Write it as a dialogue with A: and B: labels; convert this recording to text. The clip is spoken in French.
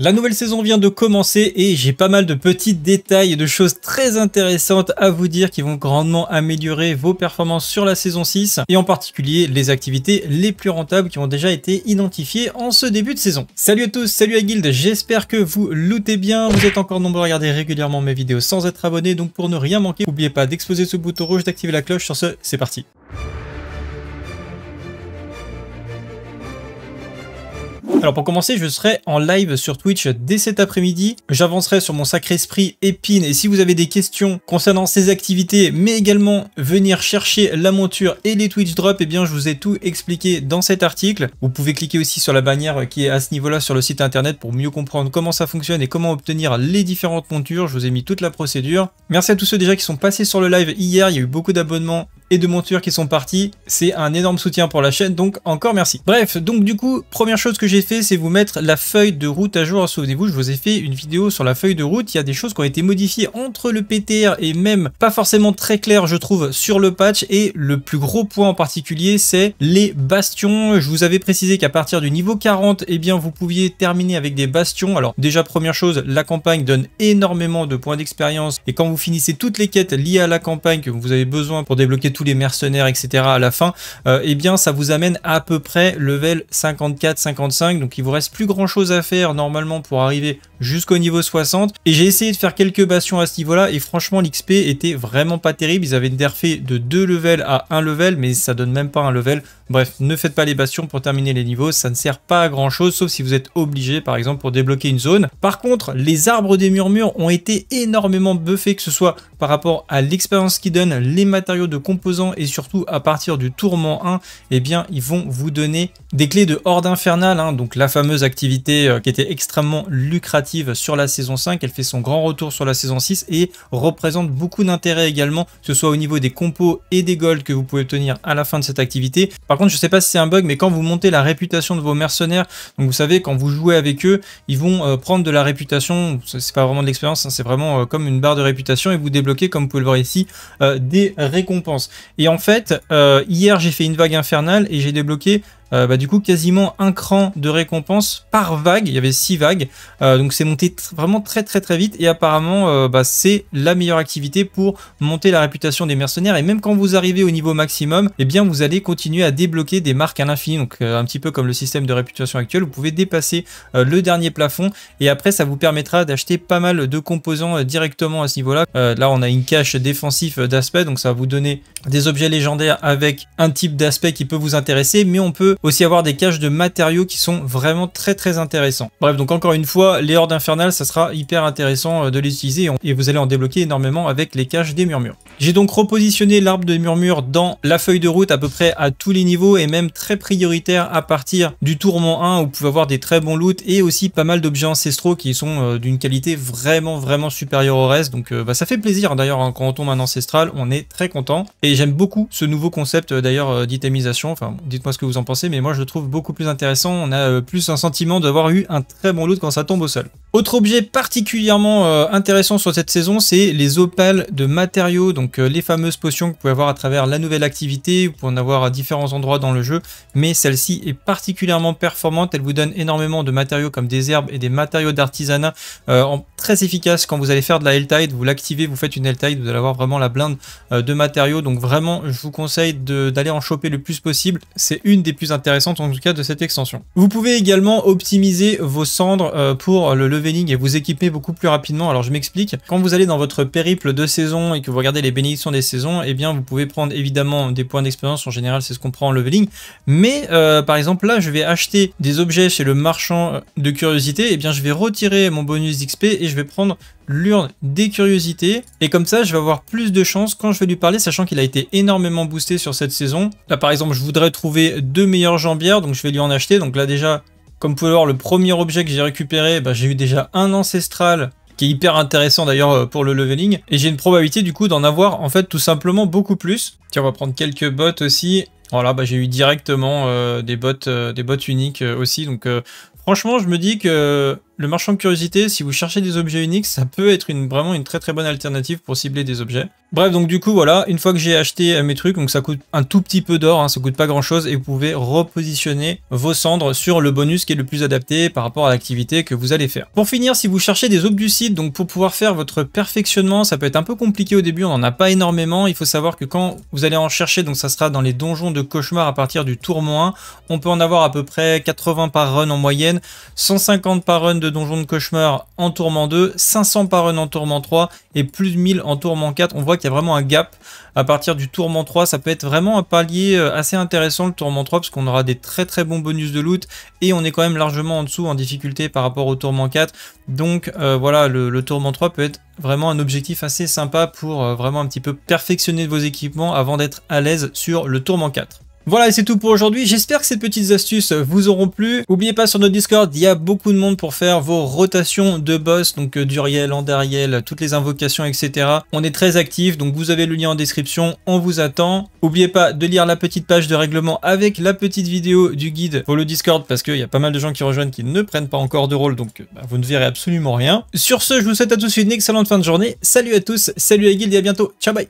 A: La nouvelle saison vient de commencer et j'ai pas mal de petits détails et de choses très intéressantes à vous dire qui vont grandement améliorer vos performances sur la saison 6 et en particulier les activités les plus rentables qui ont déjà été identifiées en ce début de saison. Salut à tous, salut à Guild, j'espère que vous lootez bien, vous êtes encore nombreux à regarder régulièrement mes vidéos sans être abonné donc pour ne rien manquer, n'oubliez pas d'exposer ce bouton rouge, d'activer la cloche, sur ce c'est parti. Alors pour commencer, je serai en live sur Twitch dès cet après-midi. J'avancerai sur mon sacré esprit épine et si vous avez des questions concernant ces activités, mais également venir chercher la monture et les Twitch drops, eh bien je vous ai tout expliqué dans cet article. Vous pouvez cliquer aussi sur la bannière qui est à ce niveau-là sur le site internet pour mieux comprendre comment ça fonctionne et comment obtenir les différentes montures. Je vous ai mis toute la procédure. Merci à tous ceux déjà qui sont passés sur le live hier, il y a eu beaucoup d'abonnements et de montures qui sont partis. C'est un énorme soutien pour la chaîne, donc encore merci. Bref, donc du coup, première chose que j'ai fait, c'est vous mettre la feuille de route à jour. Souvenez-vous, je vous ai fait une vidéo sur la feuille de route. Il y a des choses qui ont été modifiées entre le PTR et même pas forcément très clair je trouve, sur le patch. Et le plus gros point en particulier, c'est les bastions. Je vous avais précisé qu'à partir du niveau 40, et eh bien, vous pouviez terminer avec des bastions. Alors déjà, première chose, la campagne donne énormément de points d'expérience. Et quand vous finissez toutes les quêtes liées à la campagne que vous avez besoin pour débloquer tout les mercenaires, etc. à la fin, et euh, eh bien ça vous amène à peu près level 54-55. Donc il vous reste plus grand chose à faire normalement pour arriver jusqu'au niveau 60. Et j'ai essayé de faire quelques bastions à ce niveau-là et franchement l'XP était vraiment pas terrible. Ils avaient nerfé de deux levels à un level mais ça donne même pas un level. Bref, ne faites pas les bastions pour terminer les niveaux, ça ne sert pas à grand chose sauf si vous êtes obligé par exemple pour débloquer une zone. Par contre, les arbres des murmures ont été énormément buffés que ce soit par rapport à l'expérience qui donne les matériaux de composition et surtout à partir du tourment 1, eh bien, ils vont vous donner des clés de Horde Infernale, hein. donc la fameuse activité euh, qui était extrêmement lucrative sur la saison 5. Elle fait son grand retour sur la saison 6 et représente beaucoup d'intérêt également, que ce soit au niveau des compos et des golds que vous pouvez obtenir à la fin de cette activité. Par contre, je sais pas si c'est un bug, mais quand vous montez la réputation de vos mercenaires, donc vous savez, quand vous jouez avec eux, ils vont euh, prendre de la réputation, c'est pas vraiment de l'expérience, hein, c'est vraiment euh, comme une barre de réputation et vous débloquez, comme vous pouvez le voir ici, des récompenses. Et en fait, euh, hier, j'ai fait une vague infernale et j'ai débloqué euh, bah, du coup quasiment un cran de récompense par vague. Il y avait six vagues, euh, donc c'est monté vraiment très très très vite. Et apparemment, euh, bah, c'est la meilleure activité pour monter la réputation des mercenaires. Et même quand vous arrivez au niveau maximum, eh bien vous allez continuer à débloquer des marques à l'infini. Donc un petit peu comme le système de réputation actuel, vous pouvez dépasser le dernier plafond. Et après, ça vous permettra d'acheter pas mal de composants directement à ce niveau-là. là, on a une cache défensif d'aspect, donc ça va vous donner des objets légendaires avec un type d'aspect qui peut vous intéresser, mais on peut aussi avoir des caches de matériaux qui sont vraiment très très intéressants. Bref, donc encore une fois, les hordes infernales, ça sera hyper intéressant euh, de les utiliser et vous allez en débloquer énormément avec les caches des murmures. J'ai donc repositionné l'arbre des murmures dans la feuille de route à peu près à tous les niveaux et même très prioritaire à partir du tourment 1 où vous pouvez avoir des très bons loots et aussi pas mal d'objets ancestraux qui sont euh, d'une qualité vraiment vraiment supérieure au reste. Donc euh, bah, ça fait plaisir d'ailleurs hein, quand on tombe un ancestral, on est très content. Et j'aime beaucoup ce nouveau concept d'ailleurs d'itemisation Enfin, dites-moi ce que vous en pensez mais moi je le trouve beaucoup plus intéressant. On a euh, plus un sentiment d'avoir eu un très bon loot quand ça tombe au sol. Autre objet particulièrement euh, intéressant sur cette saison, c'est les opales de matériaux, donc euh, les fameuses potions que vous pouvez avoir à travers la nouvelle activité, vous pouvez en avoir à différents endroits dans le jeu, mais celle-ci est particulièrement performante, elle vous donne énormément de matériaux comme des herbes et des matériaux d'artisanat, euh, très efficace quand vous allez faire de la Helltide, vous l'activez, vous faites une Helltide, vous allez avoir vraiment la blinde de matériaux, donc vraiment je vous conseille d'aller en choper le plus possible, c'est une des plus intéressantes en tout cas de cette extension. Vous pouvez également optimiser vos cendres pour le et vous équiper beaucoup plus rapidement. Alors je m'explique, quand vous allez dans votre périple de saison et que vous regardez les bénédictions des saisons, eh bien vous pouvez prendre évidemment des points d'expérience, en général c'est ce qu'on prend en leveling, mais euh, par exemple là je vais acheter des objets chez le marchand euh, de curiosité, et eh bien je vais retirer mon bonus d'XP et je vais prendre l'urne des curiosités. Et comme ça, je vais avoir plus de chance quand je vais lui parler, sachant qu'il a été énormément boosté sur cette saison. Là, par exemple, je voudrais trouver deux meilleures jambières, donc je vais lui en acheter. Donc là, déjà, comme vous pouvez le voir, le premier objet que j'ai récupéré, bah, j'ai eu déjà un ancestral qui est hyper intéressant d'ailleurs euh, pour le leveling. Et j'ai une probabilité du coup d'en avoir en fait tout simplement beaucoup plus. Tiens, on va prendre quelques bottes aussi. Voilà, bah, j'ai eu directement euh, des bottes, euh, des bottes uniques aussi. Donc franchement, je me dis que le marchand de curiosité, si vous cherchez des objets uniques, ça peut être une, vraiment une très très bonne alternative pour cibler des objets. Bref, donc du coup, voilà, une fois que j'ai acheté euh, mes trucs, donc ça coûte un tout petit peu d'or, hein, ça coûte pas grand chose, et vous pouvez repositionner vos cendres sur le bonus qui est le plus adapté par rapport à l'activité que vous allez faire. Pour finir, si vous cherchez des obducides, donc pour pouvoir faire votre perfectionnement, ça peut être un peu compliqué au début, on n'en a pas énormément, il faut savoir que quand vous allez en chercher, donc ça sera dans les donjons de cauchemar à partir du tour moins, on peut en avoir à peu près 80 par run en moyenne, 150 par run de donjon de cauchemar en tourment 2, 500 par un en tourment 3 et plus de 1000 en tourment 4. On voit qu'il y a vraiment un gap à partir du tourment 3. Ça peut être vraiment un palier euh, assez intéressant le tourment 3 parce qu'on aura des très très bons bonus de loot et on est quand même largement en dessous en difficulté par rapport au tourment 4. Donc euh, voilà, le, tourment 3 peut être vraiment un objectif assez sympa pour euh, vraiment un petit peu perfectionner vos équipements avant d'être à l'aise sur le tourment 4. Voilà, c'est tout pour aujourd'hui. J'espère que ces petites astuces vous auront plu. N'oubliez pas sur notre Discord, il y a beaucoup de monde pour faire vos rotations de boss, donc euh, Duriel, Andariel, toutes les invocations, etc. On est très actifs, donc vous avez le lien en description, on vous attend. N'oubliez pas de lire la petite page de règlement avec la petite vidéo du guide pour le Discord, parce qu'il y a pas mal de gens qui rejoignent qui ne prennent pas encore de rôle, donc euh, bah, vous ne verrez absolument rien. Sur ce, je vous souhaite à tous une excellente fin de journée. Salut à tous, salut à la et à bientôt. Ciao, bye